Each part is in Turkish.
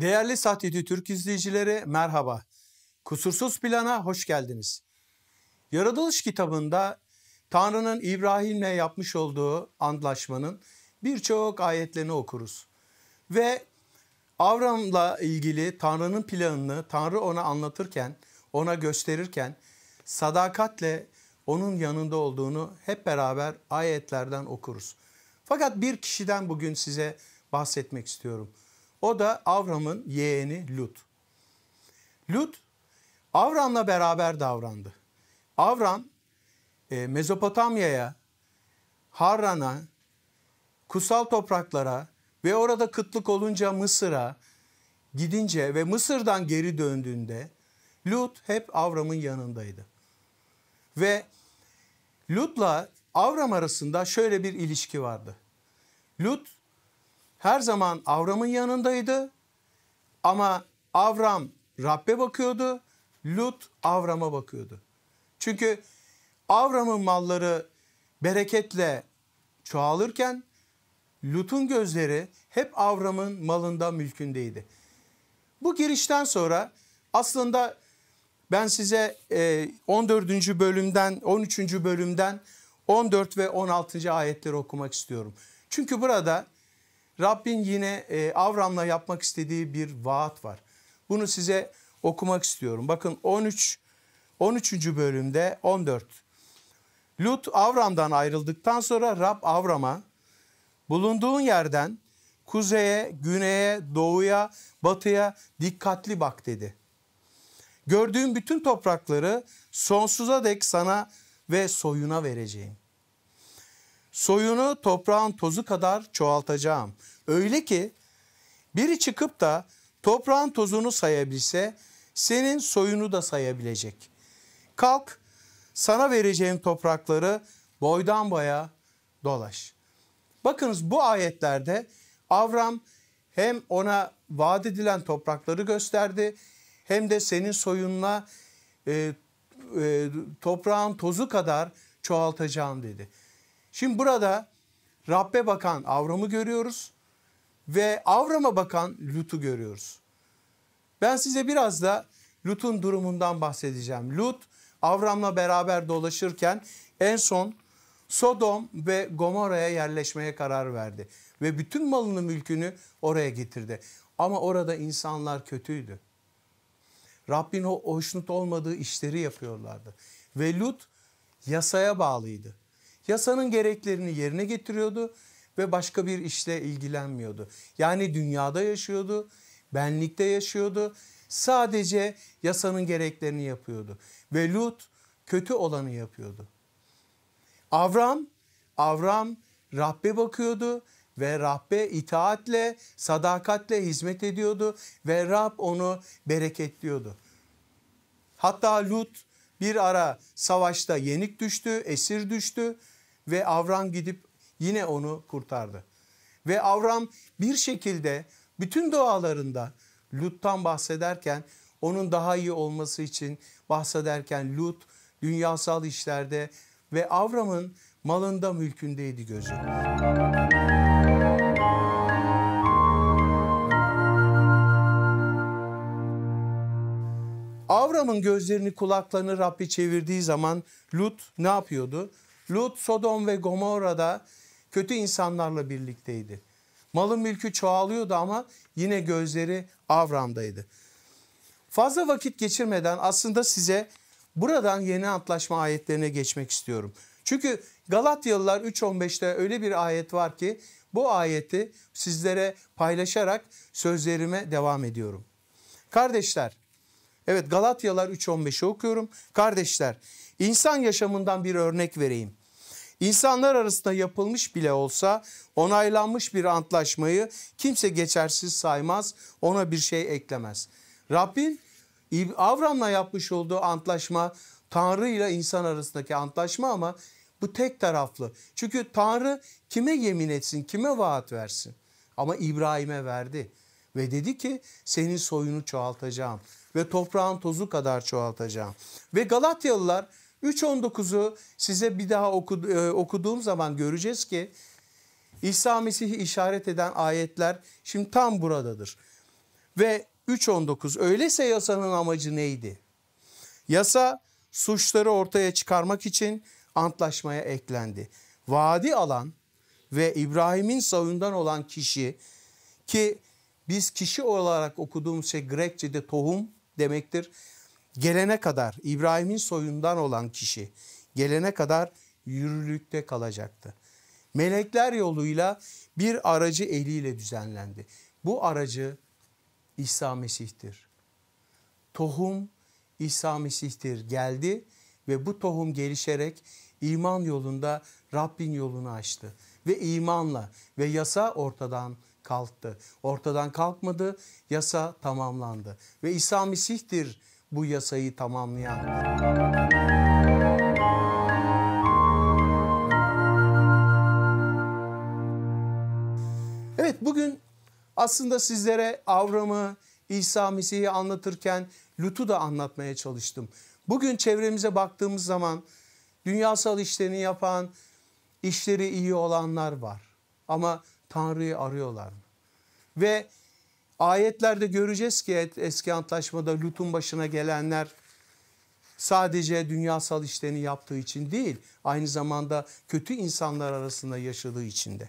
Değerli Sahtiyeti Türk izleyicileri merhaba. Kusursuz plana hoş geldiniz. Yaratılış kitabında Tanrı'nın İbrahim'le yapmış olduğu antlaşmanın birçok ayetlerini okuruz. Ve Avram'la ilgili Tanrı'nın planını Tanrı ona anlatırken, ona gösterirken sadakatle onun yanında olduğunu hep beraber ayetlerden okuruz. Fakat bir kişiden bugün size bahsetmek istiyorum. O da Avram'ın yeğeni Lut. Lut Avram'la beraber davrandı. Avram e, Mezopotamya'ya, Harran'a, kutsal topraklara ve orada kıtlık olunca Mısır'a gidince ve Mısır'dan geri döndüğünde Lut hep Avram'ın yanındaydı. Ve Lut'la Avram arasında şöyle bir ilişki vardı. Lut her zaman Avram'ın yanındaydı. Ama Avram Rabbe bakıyordu. Lut Avram'a bakıyordu. Çünkü Avram'ın malları bereketle çoğalırken Lut'un gözleri hep Avram'ın malında mülkündeydi. Bu girişten sonra aslında ben size 14. E, bölümden 13. bölümden 14 ve 16. ayetleri okumak istiyorum. Çünkü burada Rabbin yine e, Avram'la yapmak istediği bir vaat var. Bunu size okumak istiyorum. Bakın 13 13. bölümde 14. Lut Avram'dan ayrıldıktan sonra Rab Avram'a bulunduğun yerden kuzeye, güneye, doğuya, batıya dikkatli bak dedi. Gördüğün bütün toprakları sonsuza dek sana ve soyuna vereceğim soyunu toprağın tozu kadar çoğaltacağım. Öyle ki biri çıkıp da toprağın tozunu sayabilse senin soyunu da sayabilecek. Kalk sana vereceğim toprakları boydan boya dolaş. Bakınız bu ayetlerde Avram hem ona vaat edilen toprakları gösterdi hem de senin soyunla e, e, toprağın tozu kadar çoğaltacağım dedi. Şimdi burada Rabbe bakan Avram'ı görüyoruz ve Avram'a bakan Lut'u görüyoruz. Ben size biraz da Lut'un durumundan bahsedeceğim. Lut Avram'la beraber dolaşırken en son Sodom ve Gomorra'ya yerleşmeye karar verdi. Ve bütün malını mülkünü oraya getirdi. Ama orada insanlar kötüydü. Rabbin o hoşnut olmadığı işleri yapıyorlardı. Ve Lut yasaya bağlıydı yasanın gereklerini yerine getiriyordu ve başka bir işle ilgilenmiyordu. Yani dünyada yaşıyordu, benlikte yaşıyordu. Sadece yasanın gereklerini yapıyordu ve Lut kötü olanı yapıyordu. Avram, Avram Rabbe bakıyordu ve Rabbe itaatle, sadakatle hizmet ediyordu ve Rab onu bereketliyordu. Hatta Lut bir ara savaşta yenik düştü, esir düştü ve Avram gidip yine onu kurtardı. Ve Avram bir şekilde bütün dualarında Lut'tan bahsederken onun daha iyi olması için bahsederken Lut dünyasal işlerde ve Avram'ın malında mülkündeydi gözü. Avram'ın gözlerini kulaklarını Rabbi çevirdiği zaman Lut ne yapıyordu? Lut, Sodom ve Gomorra'da kötü insanlarla birlikteydi. Malı mülkü çoğalıyordu ama yine gözleri Avram'daydı. Fazla vakit geçirmeden aslında size buradan yeni antlaşma ayetlerine geçmek istiyorum. Çünkü Galatyalılar 3.15'te öyle bir ayet var ki bu ayeti sizlere paylaşarak sözlerime devam ediyorum. Kardeşler, evet Galatyalar 3.15'i okuyorum. Kardeşler, İnsan yaşamından bir örnek vereyim. İnsanlar arasında yapılmış bile olsa onaylanmış bir antlaşmayı kimse geçersiz saymaz, ona bir şey eklemez. Rabbin Avram'la yapmış olduğu antlaşma Tanrı ile insan arasındaki antlaşma ama bu tek taraflı. Çünkü Tanrı kime yemin etsin, kime vaat versin? Ama İbrahim'e verdi ve dedi ki senin soyunu çoğaltacağım ve toprağın tozu kadar çoğaltacağım. Ve Galatyalılar 3.19'u size bir daha e, okuduğum zaman göreceğiz ki İsa Mesih'i işaret eden ayetler şimdi tam buradadır. Ve 3.19 öyleyse yasanın amacı neydi? Yasa suçları ortaya çıkarmak için antlaşmaya eklendi. Vaadi alan ve İbrahim'in savundan olan kişi ki biz kişi olarak okuduğumuz şey Grekçe'de tohum demektir gelene kadar İbrahim'in soyundan olan kişi gelene kadar yürürlükte kalacaktı. Melekler yoluyla bir aracı eliyle düzenlendi. Bu aracı İsa Mesih'tir. Tohum İsa Mesih'tir geldi ve bu tohum gelişerek iman yolunda Rabbin yolunu açtı. Ve imanla ve yasa ortadan kalktı. Ortadan kalkmadı, yasa tamamlandı. Ve İsa Mesih'tir bu yasayı tamamlayan. Evet bugün aslında sizlere Avram'ı, İsa Mesih'i anlatırken Lut'u da anlatmaya çalıştım. Bugün çevremize baktığımız zaman dünyasal işlerini yapan, işleri iyi olanlar var. Ama Tanrı'yı arıyorlar mı? Ve Ayetlerde göreceğiz ki eski antlaşmada Lut'un başına gelenler sadece dünyasal işlerini yaptığı için değil aynı zamanda kötü insanlar arasında yaşadığı için de.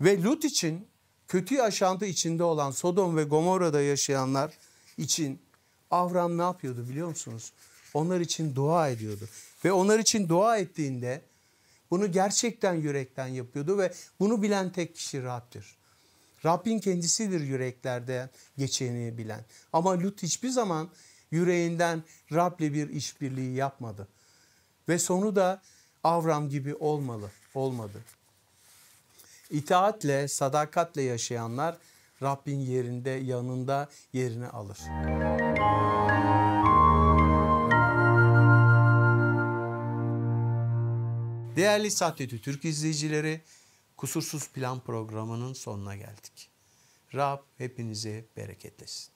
Ve Lut için kötü yaşantı içinde olan Sodom ve Gomorra'da yaşayanlar için Avram ne yapıyordu biliyor musunuz? Onlar için dua ediyordu ve onlar için dua ettiğinde bunu gerçekten yürekten yapıyordu ve bunu bilen tek kişi Rab'dir. Rabbin kendisidir yüreklerde geçeni bilen. Ama Lut hiçbir zaman yüreğinden Rab'le bir işbirliği yapmadı. Ve sonu da Avram gibi olmalı, olmadı. İtaatle, sadakatle yaşayanlar Rabbin yerinde, yanında yerini alır. Değerli Saadetü Türk izleyicileri, Kusursuz Plan programının sonuna geldik. Rab hepinizi bereketlesin.